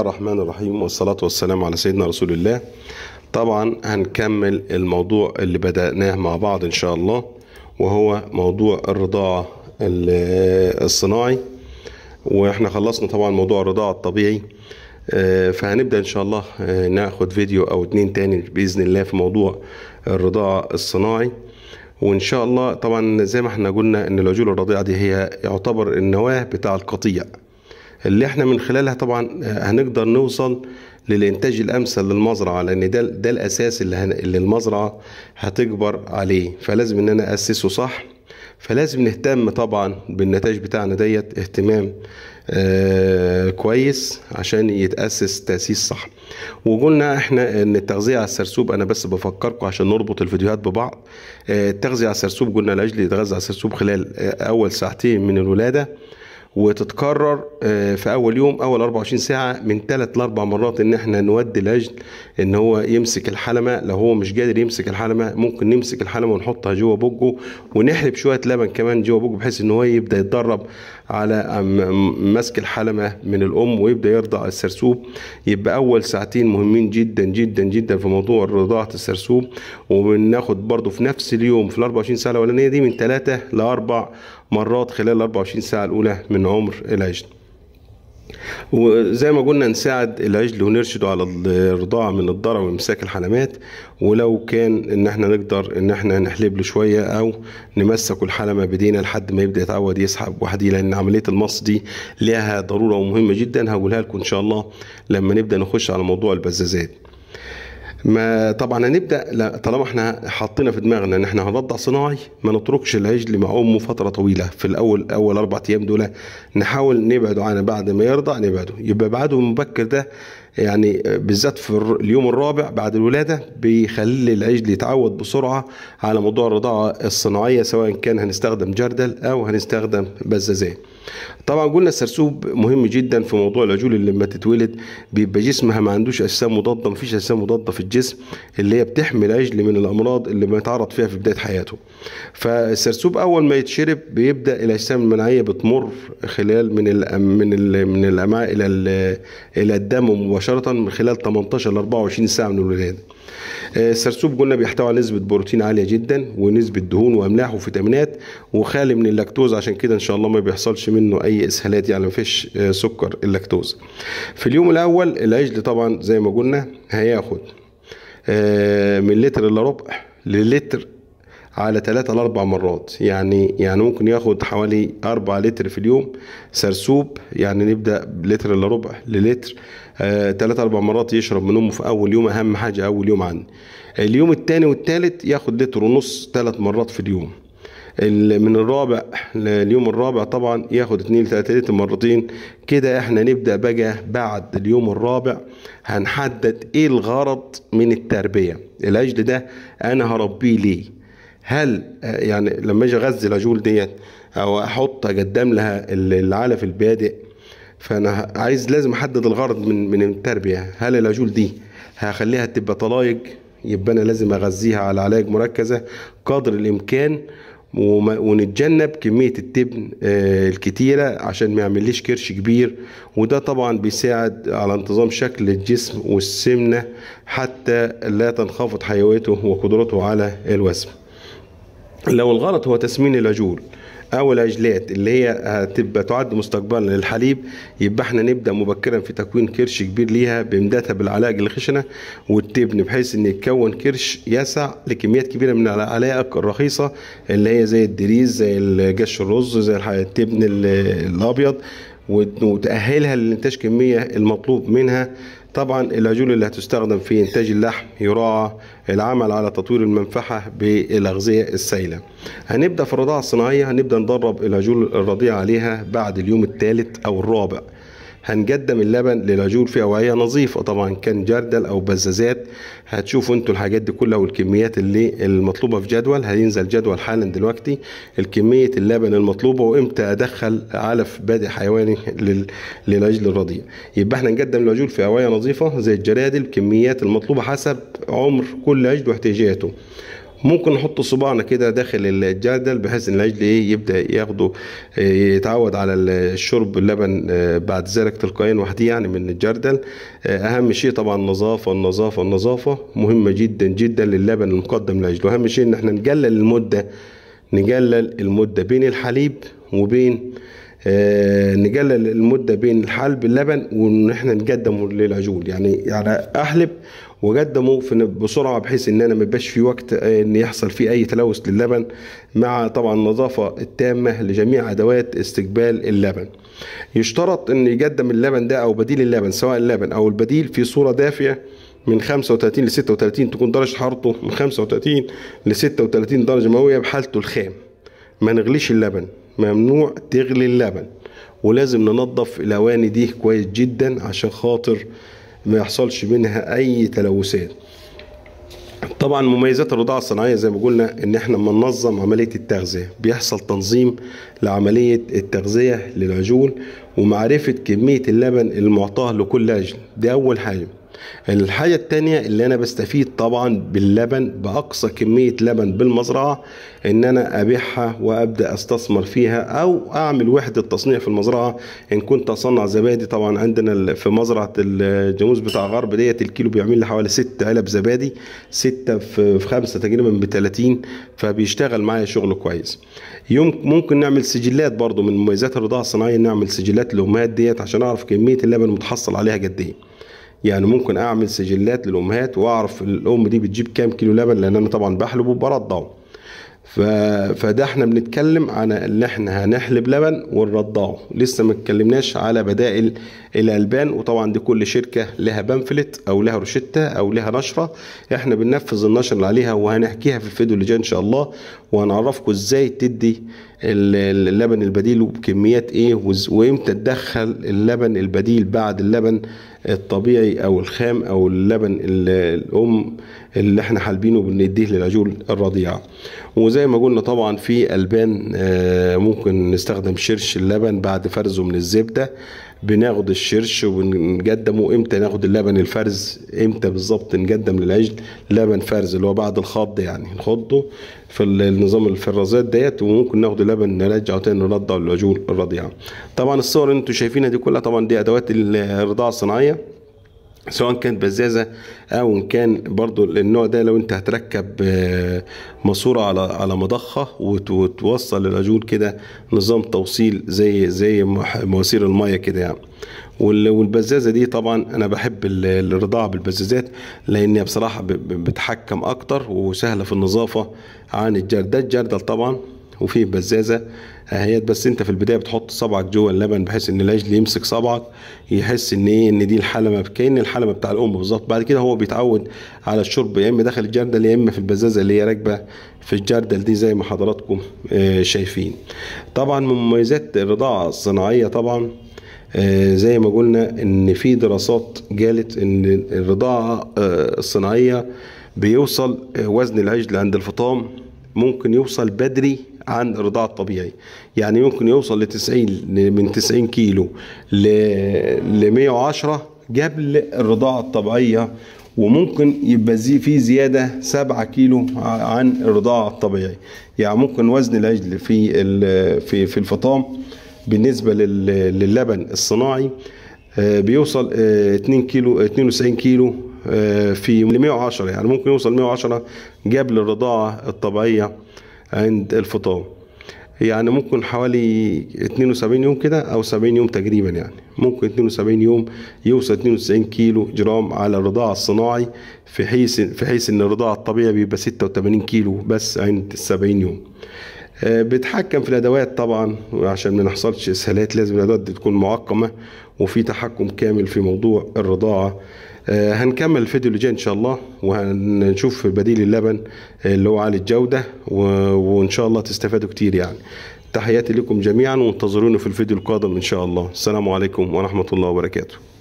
الرحمن الرحيم والصلاة والسلام على سيدنا رسول الله طبعا هنكمل الموضوع اللي بدأناه مع بعض إن شاء الله وهو موضوع الرضاعة الصناعي وإحنا خلصنا طبعا موضوع الرضاعة الطبيعي آه، فهنبدأ إن شاء الله آه، ناخد فيديو أو اتنين تاني بإذن الله في موضوع الرضاعة الصناعي وإن شاء الله طبعا زي ما احنا قلنا إن العجول الرضيعة دي هي يعتبر النواة بتاع القطيع اللي احنا من خلالها طبعا آه، هنقدر نوصل للإنتاج الأمثل للمزرعة لأن ده ده الأساس اللي, هن... اللي المزرعة هتكبر عليه فلازم إن أنا أسسه صح فلازم نهتم طبعا بالنتاج بتاعنا ديت اهتمام آه كويس عشان يتأسس تأسيس صح وقلنا احنا ان التغذية على السرسوب انا بس بفكركم عشان نربط الفيديوهات ببعض آه التغذية على السرسوب قلنا لاجل يتغذى على السرسوب خلال آه اول ساعتين من الولادة وتتكرر آه، في اول يوم اول 24 ساعه من ثلاث لاربع مرات ان احنا نودي لاجل ان هو يمسك الحلمه لو هو مش قادر يمسك الحلمه ممكن نمسك الحلمه ونحطها جوه بقه ونحلب شويه لبن كمان جوه بقه بحيث ان هو يبدا يتدرب على مسك الحلمه من الام ويبدا يرضع السرسوب يبقى اول ساعتين مهمين جدا جدا جدا في موضوع رضاعه السرسوب وبناخد برضه في نفس اليوم في ال 24 ساعه الاولانيه دي من ثلاثه لاربع مرات خلال 24 ساعة الأولى من عمر العجل وزي ما قلنا نساعد العجل ونرشده على الرضاعة من الضرع وامساك الحلمات ولو كان ان احنا نقدر ان احنا نحلب له شوية او نمسك الحلمة بايدينا لحد ما يبدأ يتعود يسحب وحدي لان عملية المص دي لها ضرورة ومهمة جدا هقولها لكم ان شاء الله لما نبدأ نخش على موضوع البزازات ما طبعا هنبدا طالما احنا حطينا في دماغنا ان احنا هنرضع صناعي ما نتركش العجل مع امه فتره طويله في الاول اول اربع ايام دول نحاول نبعده عنه بعد ما يرضع نبعده يبقى بعده المبكر ده يعني آه، بالذات في اليوم الرابع بعد الولاده بيخلي العجل يتعود بسرعه على موضوع الرضاعه الصناعيه سواء كان هنستخدم جردل او هنستخدم بزازين. طبعا قلنا السرسوب مهم جدا في موضوع العجول اللي لما تتولد بيبقى جسمها ما عندوش اجسام مضاده ما فيش اجسام مضاده في الجسم اللي هي بتحمي العجل من الامراض اللي بيتعرض فيها في بدايه حياته فالسرسوب اول ما يتشرب بيبدا الاجسام المناعيه بتمر خلال من الـ من الـ من الامعاء الى الى الدم مباشره مباشرة من خلال 18 ل 24 ساعة من الولادة. السرسوب آه، قلنا بيحتوي على نسبة بروتين عالية جدا ونسبة دهون وأملاح وفيتامينات وخالي من اللاكتوز عشان كده إن شاء الله ما بيحصلش منه أي إسهالات يعني ما فيش آه، سكر اللاكتوز. في اليوم الأول العجل طبعا زي ما قلنا هياخد آه، من لتر إلا ربع للتر على 3 ل 4 مرات يعني يعني ممكن ياخد حوالي 4 لتر في اليوم سرسوب يعني نبدا بلتر الا ربع للتر آه 3 4 مرات يشرب من امه في اول يوم اهم حاجه اول يوم عندي اليوم الثاني والثالث ياخد لتر ونص ثلاث مرات في اليوم من الرابع لليوم الرابع طبعا ياخد 2 ل 3 لتر مرتين كده احنا نبدا بقى بعد اليوم الرابع هنحدد ايه الغرض من التربيه الاجل ده انا هربيه ليه هل آه، يعني لما اجي اغذي العجول ديت او احط اقدم لها العلف البادئ فانا عايز لازم احدد الغرض من من التربيه هل العجول دي هخليها تبقى طلايق يبقى انا لازم اغذيها على علاج مركزه قدر الامكان ونتجنب كمية التبن آه، الكتيرة عشان ما يعمليش كرش كبير وده طبعا بيساعد على انتظام شكل الجسم والسمنة حتى لا تنخفض حيويته وقدرته على الوزن لو الغرض هو تسمين العجول او العجلات اللي هي هتبقى آه، تعد مستقبلا للحليب يبقى احنا نبدا مبكرا في تكوين كرش كبير ليها بامدادها بالعلاج الخشنه والتبن بحيث ان يتكون كرش يسع لكميات كبيره من العلائق الرخيصه اللي هي زي الدريس زي الجش الرز زي التبن الابيض وتاهلها لانتاج كميه المطلوب منها طبعا العجول اللي هتستخدم في إنتاج اللحم يراعى العمل على تطوير المنفحه بالأغذية السائلة هنبدأ في الرضاعة الصناعية هنبدأ ندرب العجول الرضيعة عليها بعد اليوم الثالث أو الرابع هنقدم اللبن للعجول في اوعيه نظيفه طبعا كان جردل او بزازات هتشوفوا انتوا الحاجات دي كلها والكميات اللي المطلوبه في جدول هينزل جدول حالا دلوقتي الكميه اللبن المطلوبه وامتى ادخل علف بادئ حيواني للعجل الرضيع يبقى احنا نقدم العجول في اوعيه نظيفه زي الجرادل الكميات المطلوبه حسب عمر كل عجل واحتياجاته ممكن نحط صباعنا كده داخل الجدل بحيث ان العجل ايه يبدا ياخده إيه، يتعود على الشرب اللبن آه، بعد ذلك تلقائيا وحدي يعني من الجردل آه، اهم شيء طبعا النظافه النظافه النظافه مهمه جدا جدا للبن المقدم للعجل واهم شيء ان احنا نقلل المده نقلل المده بين الحليب وبين آه نقلل المدة بين الحلب اللبن وإن إحنا نقدمه للعجول يعني يعني أحلب وقدمه بسرعه بحيث ان انا ما يبقاش في وقت آه، ان يحصل فيه اي تلوث للبن مع طبعا النظافه التامه لجميع ادوات استقبال اللبن يشترط ان يقدم اللبن ده او بديل اللبن سواء اللبن او البديل في صوره دافئه من 35 ل 36 تكون درجه حرارته من 35 ل 36 درجه مئويه بحالته الخام ما نغليش اللبن ممنوع تغلي اللبن ولازم ننظف الاواني دي كويس جدا عشان خاطر ما يحصلش منها اي تلوثات طبعا مميزات الرضاعة الصناعية زي ما قلنا ان احنا لما ننظم عملية التغذية بيحصل تنظيم لعملية التغذية للعجول ومعرفة كمية اللبن المعطاه لكل عجل دي اول حاجة الحاجة التانية اللي انا بستفيد طبعا باللبن باقصى كمية لبن بالمزرعة ان انا ابيعها وابدا استثمر فيها او اعمل وحدة تصنيع في المزرعة ان كنت اصنع زبادي طبعا عندنا في مزرعة الجاموس بتاع غرب ديت الكيلو بيعمل لي حوالي ست علب زبادي ستة في خمسة تقريبا ب 30 فبيشتغل معايا شغل كويس ممكن نعمل سجلات برضو من مميزات الرضاعة الصناعية نعمل سجلات للأمهات ديت عشان اعرف كمية اللبن المتحصل عليها قد ايه يعني ممكن اعمل سجلات للامهات واعرف الام دي بتجيب كام كيلو لبن لان انا طبعا بحلب وبرضعه ف... فده احنا بنتكلم على ان احنا هنحلب لبن ونرضعه لسه ما اتكلمناش على بدائل الالبان وطبعا دي كل شركه لها بامفلت او لها روشته او لها نشره احنا بننفذ النشر اللي عليها وهنحكيها في الفيديو اللي جاي ان شاء الله وهنعرفكم ازاي تدي اللبن البديل وبكميات ايه وامتى تدخل اللبن البديل بعد اللبن الطبيعي او الخام او اللبن الام اللي احنا حالبينه بنديه للعجول الرضيعه وزي ما قلنا طبعا في البان آه، ممكن نستخدم شرش اللبن بعد فرزه من الزبده بناخد الشرش ونقدمه امتى ناخد اللبن الفرز امتى بالظبط نقدم للعجل لبن فرز اللي هو بعد الخض يعني نحطه في النظام الفرازات ديت وممكن ناخد لبن نرجعه تاني نرضع العجول الرضيعه طبعا الصور اللي انتم شايفينها دي كلها طبعا دي ادوات الرضاعه الصناعيه سواء كانت بزازه او ان كان برضو النوع ده لو انت هتركب آه، ماسوره على على مضخه وتوصل الاجول كده نظام توصيل زي زي مواسير الميه كده يعني والبزازه دي طبعا انا بحب الرضاعه بالبزازات لان بصراحه بتحكم اكتر وسهله في النظافه عن الجردل ده الجردل طبعا وفيه بزازه اهيت آه، بس انت في البدايه بتحط صبعك جوه اللبن بحيث ان العجل يمسك صبعك يحس ان ايه ان دي الحلمه كان الحلمه بتاع الام بالظبط بعد كده هو بيتعود على الشرب يا اما داخل الجردل يا اما في البزازه اللي هي راكبه في الجردل دي زي ما حضراتكم آه، شايفين طبعا من مميزات الرضاعه الصناعيه طبعا آه، زي ما قلنا ان في دراسات قالت ان الرضاعه الصناعيه بيوصل وزن العجل عند الفطام ممكن يوصل بدري عن الرضاعة الطبيعي يعني ممكن يوصل ل 90 من 90 كيلو لمية 110 قبل الرضاعة الطبيعية وممكن يبقى في زياده 7 كيلو عن الرضاعه الطبيعي يعني ممكن وزن العجل في في في الفطام بالنسبه لللبن الصناعي آه، بيوصل 2 آه، كيلو 92 كيلو آه، في 110 يعني ممكن يوصل 110 جاب للرضاعة الطبيعية عند الفطام يعني ممكن حوالي 72 يوم كده او 70 يوم تقريبا يعني ممكن 72 يوم يوصل 92 كيلو جرام على الرضاعة الصناعي في حيث في حيث ان الرضاعة الطبيعية بيبقى 86 كيلو بس عند 70 يوم آه، بيتحكم في الادوات طبعا وعشان ما نحصلش اسهالات لازم الادوات دي تكون معقمه وفي تحكم كامل في موضوع الرضاعه آه، هنكمل الفيديو اللي جاي ان شاء الله وهنشوف بديل اللبن اللي هو عالي الجوده وان شاء الله تستفادوا كتير يعني تحياتي لكم جميعا وانتظرونا في الفيديو القادم ان شاء الله السلام عليكم ورحمه الله وبركاته